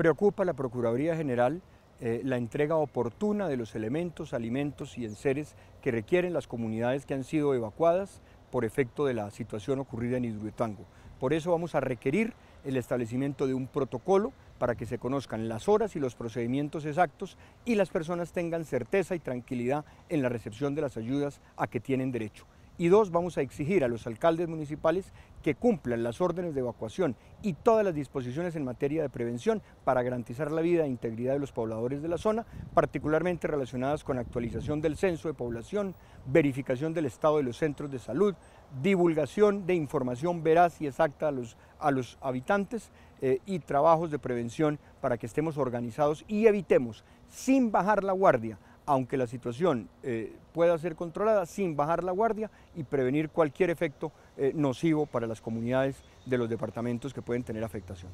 Preocupa la Procuraduría General eh, la entrega oportuna de los elementos, alimentos y enseres que requieren las comunidades que han sido evacuadas por efecto de la situación ocurrida en Hidroetango. Por eso vamos a requerir el establecimiento de un protocolo para que se conozcan las horas y los procedimientos exactos y las personas tengan certeza y tranquilidad en la recepción de las ayudas a que tienen derecho. Y dos, vamos a exigir a los alcaldes municipales que cumplan las órdenes de evacuación y todas las disposiciones en materia de prevención para garantizar la vida e integridad de los pobladores de la zona, particularmente relacionadas con actualización del censo de población, verificación del estado de los centros de salud, divulgación de información veraz y exacta a los, habitantes eh, y trabajos de prevención para que estemos organizados y evitemos, sin bajar la guardia, aunque la situación eh, pueda ser controlada sin bajar la guardia y prevenir cualquier efecto eh, nocivo para las comunidades de los departamentos que pueden tener afectación.